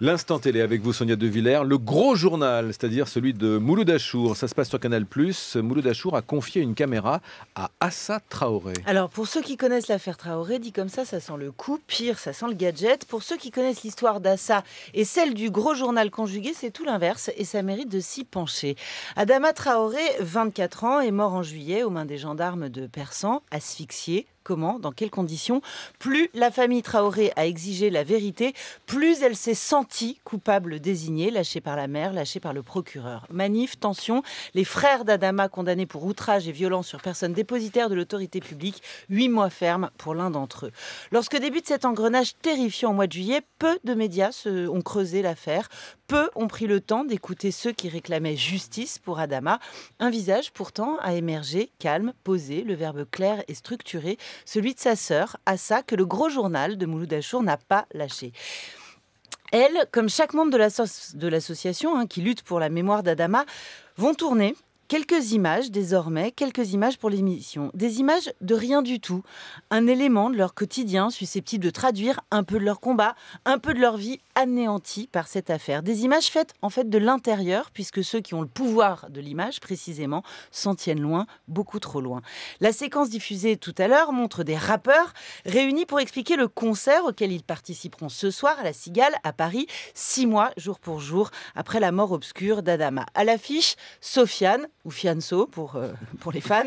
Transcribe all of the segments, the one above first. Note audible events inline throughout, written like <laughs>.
L'instant télé avec vous, Sonia De Villers. Le gros journal, c'est-à-dire celui de Mouloud Achour. Ça se passe sur Canal. Mouloud Achour a confié une caméra à Assa Traoré. Alors, pour ceux qui connaissent l'affaire Traoré, dit comme ça, ça sent le coup. Pire, ça sent le gadget. Pour ceux qui connaissent l'histoire d'Assa et celle du gros journal conjugué, c'est tout l'inverse et ça mérite de s'y pencher. Adama Traoré, 24 ans, est mort en juillet aux mains des gendarmes de Persan, asphyxié, comment, dans quelles conditions. Plus la famille Traoré a exigé la vérité, plus elle s'est sentie coupable désignée, lâchée par la mère, lâchée par le procureur. Manif, tension, les frères d'Adama condamnés pour outrage et violence sur personne dépositaire de l'autorité publique, huit mois ferme pour l'un d'entre eux. Lorsque débute cet engrenage terrifiant au mois de juillet, peu de médias se, ont creusé l'affaire, peu ont pris le temps d'écouter ceux qui réclamaient justice pour Adama. Un visage pourtant a émergé, calme, posé, le verbe clair et structuré, celui de sa sœur, Assa, que le gros journal de Mouloud n'a pas lâché. Elle, comme chaque membre de l'association hein, qui lutte pour la mémoire d'Adama, vont tourner Quelques images désormais, quelques images pour l'émission. Des images de rien du tout. Un élément de leur quotidien susceptible de traduire un peu de leur combat, un peu de leur vie, anéantis par cette affaire. Des images faites en fait de l'intérieur, puisque ceux qui ont le pouvoir de l'image précisément s'en tiennent loin, beaucoup trop loin. La séquence diffusée tout à l'heure montre des rappeurs réunis pour expliquer le concert auquel ils participeront ce soir à la Cigale à Paris, six mois jour pour jour après la mort obscure d'Adama. À l'affiche, Sofiane ou Fianso pour euh, <laughs> pour les fans,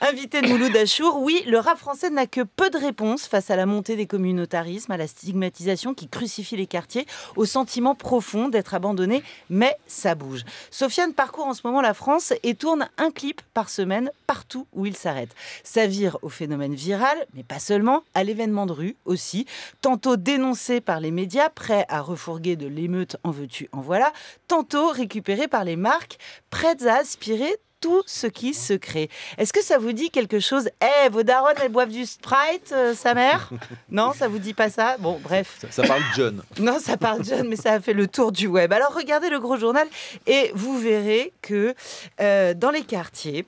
invité de Mouloud Achour. Oui, le rap français n'a que peu de réponses face à la montée des communautarismes, à la stigmatisation qui crucifie les quartiers au sentiment profond d'être abandonné, mais ça bouge. Sofiane parcourt en ce moment la France et tourne un clip par semaine partout où il s'arrête. Ça vire au phénomène viral, mais pas seulement, à l'événement de rue aussi, tantôt dénoncé par les médias, prêts à refourguer de l'émeute en veux-tu, en voilà, tantôt récupéré par les marques, prêtes à aspirer tout ce qui se crée. Est-ce que ça vous dit quelque chose Eh, hey, vos daronnes, elles boivent du Sprite, euh, sa mère <laughs> Non, ça vous dit pas ça Bon, bref. Ça, parle John. <laughs> non, ça parle John, mais ça a fait le tour du web. Alors regardez le gros journal et vous verrez que euh, dans les quartiers,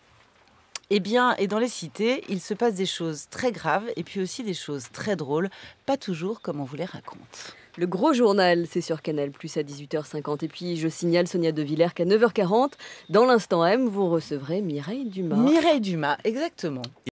eh bien, et dans les cités, il se passe des choses très graves et puis aussi des choses très drôles, pas toujours comme on vous les raconte. Le gros journal, c'est sur Canal Plus à 18h50. Et puis, je signale Sonia De Villers qu'à 9h40, dans l'instant M, vous recevrez Mireille Dumas. Mireille Dumas, exactement.